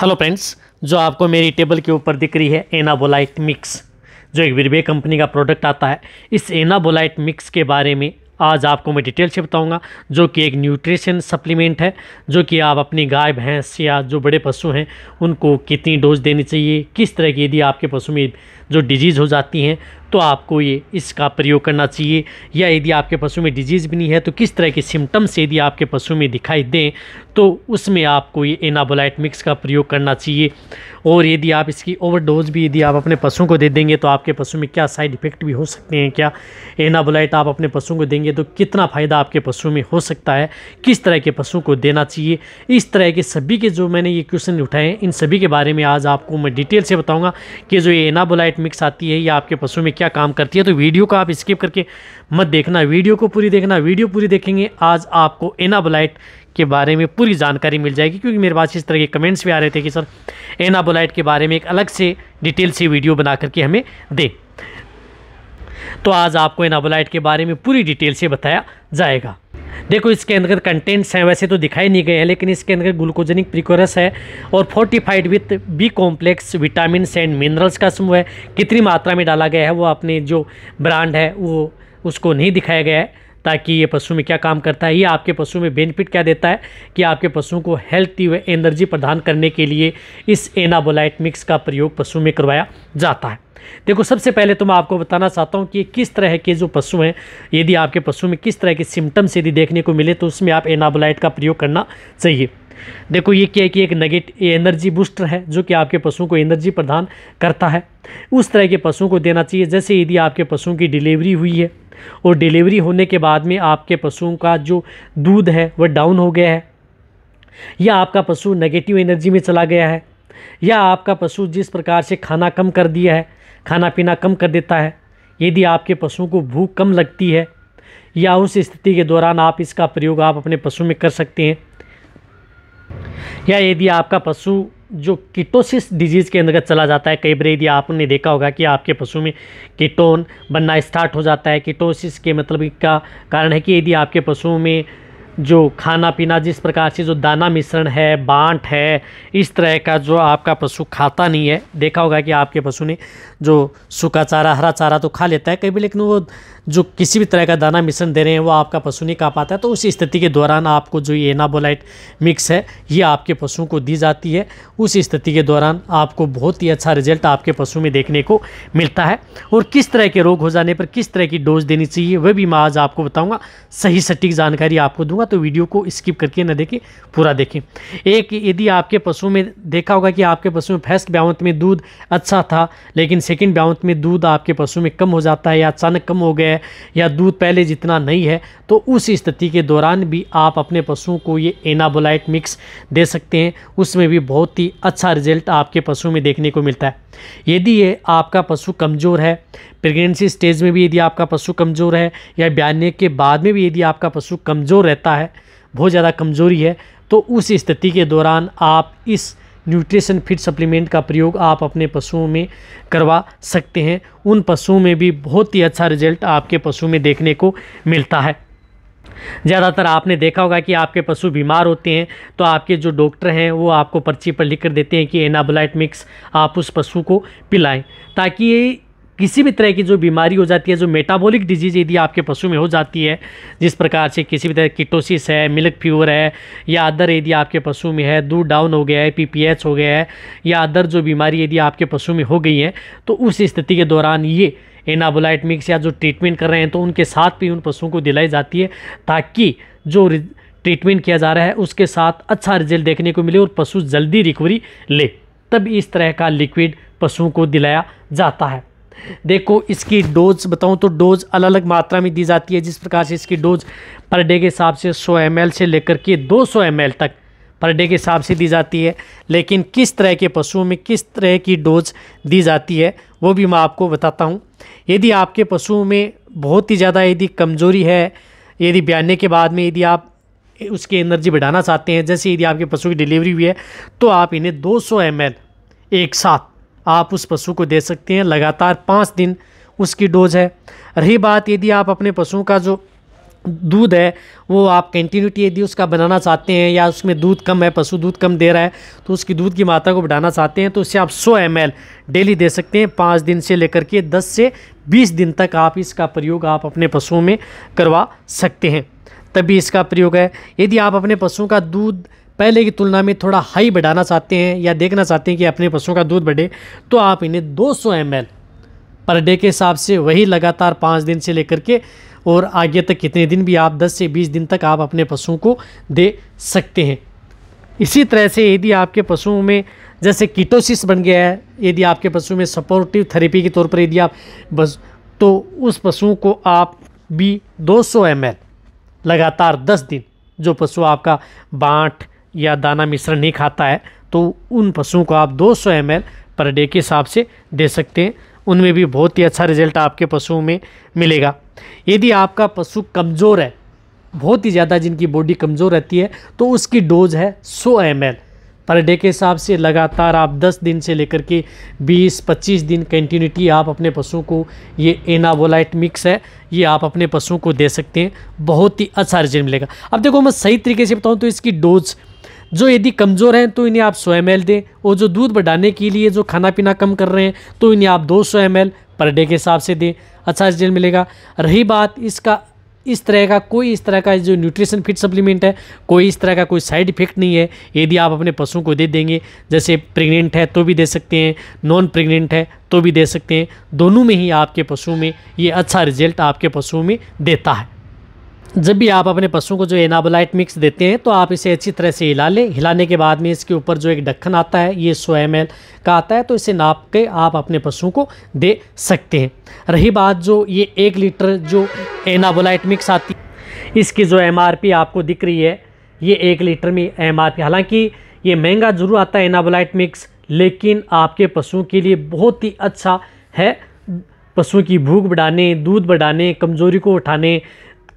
hello friends जो आपको मेरी टेबल के ऊपर दिख रही है एनाबोलाइट मिक्स जो एक विरबे कंपनी का प्रोडक्ट आता है इस एनाबोलाइट मिक्स के बारे में आज आपको मैं डिटेल से बताऊंगा जो कि एक न्यूट्रिशन सप्लीमेंट है जो कि आप अपनी गाय भैंस या जो बड़े पशु हैं उनको कितनी डोज देनी चाहिए किस तरह की यदि आपके पशु में जो डिजीज़ हो जाती हैं तो आपको ये इसका प्रयोग करना चाहिए या यदि आपके पशु में डिजीज़ भी नहीं है तो किस तरह के सिम्टम्स यदि आपके पशु में दिखाई दें तो उसमें आपको ये एनाबोलाइट मिक्स का प्रयोग करना चाहिए और यदि आप इसकी ओवरडोज भी यदि आप अपने पशुओं को दे देंगे तो आपके पशु में क्या साइड इफ़ेक्ट भी हो सकते हैं क्या एनाबोलाइट आप अपने पशुओं को देंगे तो कितना फ़ायदा आपके पशु में हो सकता है किस तरह के पशुओं को देना चाहिए इस तरह के सभी के जो मैंने ये क्वेश्चन उठाए हैं इन सभी के बारे में आज आपको मैं डिटेल से बताऊँगा कि जो ये एनाबोलाइट मिक्स आती है या आपके पशु में क्या काम करती है तो वीडियो को आप स्किप करके मत देखना वीडियो को पूरी देखना वीडियो पूरी देखेंगे आज आपको एनाबोलाइट के बारे में पूरी जानकारी मिल जाएगी क्योंकि मेरे पास इस तरह के कमेंट्स भी आ रहे थे कि सर एनाबोलाइट के बारे में एक अलग से डिटेल से वीडियो बना करके हमें दे तो आज आपको एनाबोलाइट के बारे में पूरी डिटेल से बताया जाएगा देखो इसके अंदर कंटेंट्स हैं वैसे तो दिखाई नहीं गए हैं लेकिन इसके अंदर ग्लूकोजेनिक प्रिकोरस है और fortified with B complex vitamin and minerals का समूह है कितनी मात्रा में डाला गया है वो अपने जो ब्रांड है वो उसको नहीं दिखाया गया है ताकि ये पशु में क्या काम करता है ये आपके पशु में बेनिफिट क्या देता है कि आपके पशुओं को हेल्थी व एनर्जी प्रदान करने के लिए इस एनाबोलाइट मिक्स का प्रयोग पशु में करवाया जाता है देखो सबसे पहले तो मैं आपको बताना चाहता हूँ कि किस तरह के जो पशु हैं यदि आपके पशु में किस तरह के सिम्टम्स यदि देखने को मिले तो उसमें आप एनाबोलाइट का प्रयोग करना चाहिए देखो ये क्या है कि एक नगेट ये एनर्जी बूस्टर है जो कि आपके पशुओं को एनर्जी प्रदान करता है उस तरह के पशुओं को देना चाहिए जैसे यदि आपके पशुओं की डिलीवरी हुई है और डिलीवरी होने के बाद में आपके पशुओं का जो दूध है वह डाउन हो गया है या आपका पशु नेगेटिव एनर्जी में चला गया है या आपका पशु जिस प्रकार से खाना कम कर दिया है खाना पीना कम कर देता है यदि आपके पशुओं को भूख कम लगती है या उस स्थिति के दौरान आप इसका प्रयोग आप अपने पशु में कर सकते हैं या यदि आपका पशु जो कीटोसिस डिजीज़ के अंतर्गत चला जाता है कई बार यदि आपने देखा होगा कि आपके पशु में कीटोन बनना स्टार्ट हो जाता है कीटोसिस के मतलब का कारण है कि यदि आपके पशुओं में जो खाना पीना जिस प्रकार से जो दाना मिश्रण है बांट है इस तरह का जो आपका पशु खाता नहीं है देखा होगा कि आपके पशु ने जो सूखा चारा हरा चारा तो खा लेता है कई भी लेकिन वो जो किसी भी तरह का दाना मिश्रण दे रहे हैं वो आपका पशु नहीं खा पाता है तो उस स्थिति के दौरान आपको जो ये एनाबोलाइट मिक्स है ये आपके पशुओं को दी जाती है उस स्थिति के दौरान आपको बहुत ही अच्छा रिजल्ट आपके पशु में देखने को मिलता है और किस तरह के रोग हो जाने पर किस तरह की डोज देनी चाहिए वह भी मैं आज आपको बताऊँगा सही सटीक जानकारी आपको दूंगा तो वीडियो को स्किप करके ना देखें पूरा देखें एक यदि आपके पशु में देखा होगा कि आपके पशु में फर्स्ट ब्यावंत में दूध अच्छा था लेकिन सेकेंड ब्यावंत में दूध आपके पशु में कम हो जाता है या अचानक कम हो गया है या दूध पहले जितना नहीं है तो उस स्थिति के दौरान भी आप अपने पशुओं को ये एनाबोलाइट मिक्स दे सकते हैं उसमें भी बहुत ही अच्छा रिजल्ट आपके पशु में देखने को मिलता है यदि ये आपका पशु कमज़ोर है प्रेगनेंसी स्टेज में भी यदि आपका पशु कमज़ोर है या ब्याने के बाद में भी यदि आपका पशु कमज़ोर रहता है है बहुत ज़्यादा कमज़ोरी है तो उस स्थिति के दौरान आप इस न्यूट्रिशन फिट सप्लीमेंट का प्रयोग आप अपने पशुओं में करवा सकते हैं उन पशुओं में भी बहुत ही अच्छा रिजल्ट आपके पशु में देखने को मिलता है ज़्यादातर आपने देखा होगा कि आपके पशु बीमार होते हैं तो आपके जो डॉक्टर हैं वो आपको पर्ची पर लिख कर देते हैं कि एनाबलाइट मिक्स आप उस पशु को पिलाएं ताकि किसी भी तरह की जो बीमारी हो जाती है जो मेटाबॉलिक डिजीज यदि आपके पशु में हो जाती है जिस प्रकार से किसी भी तरह किटोसिस है मिल्क फ्यूर है या अदर यदि आपके पशु में है दूध डाउन हो गया है पीपीएच हो गया है या अदर जो बीमारी यदि आपके पशु में हो गई है तो उस स्थिति के दौरान ये एनाबोलाइट मिक्स या जो ट्रीटमेंट कर रहे हैं तो उनके साथ भी उन पशुओं को दिलाई जाती है ताकि जो ट्रीटमेंट किया जा रहा है उसके साथ अच्छा रिजल्ट देखने को मिले और पशु जल्दी रिकवरी ले तब इस तरह का लिक्विड पशुओं को दिलाया जाता है देखो इसकी डोज बताऊं तो डोज अलग अलग मात्रा में दी जाती है जिस प्रकार से इसकी डोज पर डे के हिसाब से 100 एम से लेकर के 200 सौ तक पर डे के हिसाब से दी जाती है लेकिन किस तरह के पशुओं में किस तरह की डोज दी जाती है वो भी मैं आपको बताता हूँ यदि आपके पशुओं में बहुत ही ज़्यादा यदि कमज़ोरी है यदि ब्याने के बाद में यदि आप उसकी एनर्जी बढ़ाना चाहते हैं जैसे यदि आपके पशु की डिलीवरी हुई है तो आप इन्हें 200 सौ एक साथ आप उस पशु को दे सकते हैं लगातार पाँच दिन उसकी डोज है रही बात यदि आप अपने पशुओं का जो दूध है वो आप कंटिन्यूटी यदि उसका बनाना चाहते हैं या उसमें दूध कम है पशु दूध कम दे रहा है तो उसकी दूध की मात्रा को बढ़ाना चाहते हैं तो उसे आप 100 एम डेली दे सकते हैं पाँच दिन से लेकर के 10 से 20 दिन तक आप इसका प्रयोग आप अपने पशुओं में करवा सकते हैं तभी इसका प्रयोग है यदि आप अपने पशुओं का दूध पहले की तुलना में थोड़ा हाई बढ़ाना चाहते हैं या देखना चाहते हैं कि अपने पशुओं का दूध बढ़े तो आप इन्हें 200 सौ पर डे के हिसाब से वही लगातार पाँच दिन से लेकर के और आगे तक कितने दिन भी आप 10 से 20 दिन तक आप अपने पशुओं को दे सकते हैं इसी तरह से यदि आपके पशुओं में जैसे कीटोसिस बन गया है यदि आपके पशु में सपोर्टिव थेरेपी के तौर पर यदि आप बस तो उस पशुओं को आप भी 200 सौ लगातार 10 दिन जो पशु आपका बाँट या दाना मिश्रण नहीं खाता है तो उन पशुओं को आप 200 सौ पर डे के हिसाब से दे सकते हैं उनमें भी बहुत ही अच्छा रिजल्ट आपके पशुओं में मिलेगा यदि आपका पशु कमज़ोर है बहुत ही ज़्यादा जिनकी बॉडी कमज़ोर रहती है तो उसकी डोज है 100 एम पर डे के हिसाब से लगातार आप 10 दिन से लेकर के 20-25 दिन कंटिन्यूटी आप अपने पशुओं को ये एनाबोलाइट मिक्स है ये आप अपने पशुओं को दे सकते हैं बहुत ही अच्छा रिजल्ट मिलेगा अब देखो मैं सही तरीके से बताऊँ तो इसकी डोज जो यदि कमज़ोर हैं तो इन्हें आप सौ एम दें और जो दूध बढ़ाने के लिए जो खाना पीना कम कर रहे हैं तो इन्हें आप दो सौ एम पर डे के हिसाब से दें अच्छा रिजल्ट मिलेगा रही बात इसका इस तरह का कोई इस तरह का जो न्यूट्रिशन फिट सप्लीमेंट है कोई इस तरह का कोई साइड इफेक्ट नहीं है यदि आप अपने पशुओं को दे देंगे जैसे प्रेग्नेंट है तो भी दे सकते हैं नॉन प्रेग्नेंट है तो भी दे सकते हैं दोनों में ही आपके पशुओं में ये अच्छा रिजल्ट आपके पशुओं में देता है जब भी आप अपने पशुओं को जो एनाबोलाइट मिक्स देते हैं तो आप इसे अच्छी तरह से हिला लें हिलाने के बाद में इसके ऊपर जो एक ढक्कन आता है ये सो एम का आता है तो इसे नाप के आप अपने पशुओं को दे सकते हैं रही बात जो ये एक लीटर जो एनाबोलाइट मिक्स आती है इसकी जो एम आपको दिख रही है ये एक लीटर में एम हालांकि ये महंगा ज़रूर आता है एनाबोलाइट मिक्स लेकिन आपके पशुओं के लिए बहुत ही अच्छा है पशुओं की भूख बढ़ाने दूध बढ़ाने कमज़ोरी को उठाने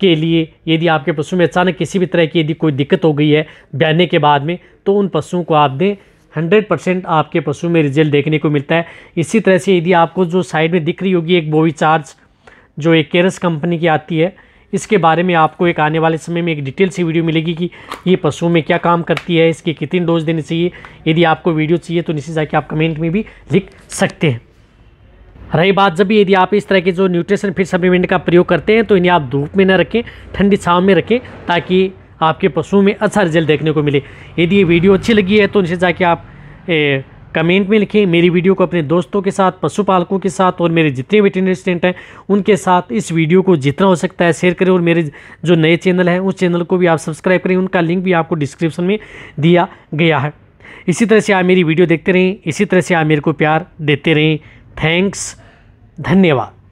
के लिए यदि आपके पशु में अचानक किसी भी तरह की यदि कोई दिक्कत हो गई है ब्याने के बाद में तो उन पशुओं को आप दें हंड्रेड परसेंट आपके पशु में रिजल्ट देखने को मिलता है इसी तरह से यदि आपको जो साइड में दिख रही होगी एक बोवी चार्ज जो एक केरस कंपनी की आती है इसके बारे में आपको एक आने वाले समय में एक डिटेल सी वीडियो मिलेगी कि ये पशुओं में क्या काम करती है इसकी कितनी डोज देनी चाहिए यदि आपको वीडियो चाहिए तो निश्चित जाके आप कमेंट में भी लिख सकते हैं रही बात जब भी यदि आप इस तरह के जो न्यूट्रिशन फिट सप्लीमेंट का प्रयोग करते हैं तो इन्हें आप धूप में न रखें ठंडी छाव में रखें ताकि आपके पशुओं में अच्छा रिजल्ट देखने को मिले यदि ये वीडियो अच्छी लगी है तो इनसे जाके आप ए, कमेंट में लिखें मेरी वीडियो को अपने दोस्तों के साथ पशुपालकों के साथ और मेरे जितने वेटनरी स्टूडेंट हैं उनके साथ इस वीडियो को जितना हो सकता है शेयर करें और मेरे जो नए चैनल हैं उस चैनल को भी आप सब्सक्राइब करें उनका लिंक भी आपको डिस्क्रिप्शन में दिया गया है इसी तरह से आप मेरी वीडियो देखते रहें इसी तरह से आप मेरे को प्यार देते रहें थैंक्स धन्यवाद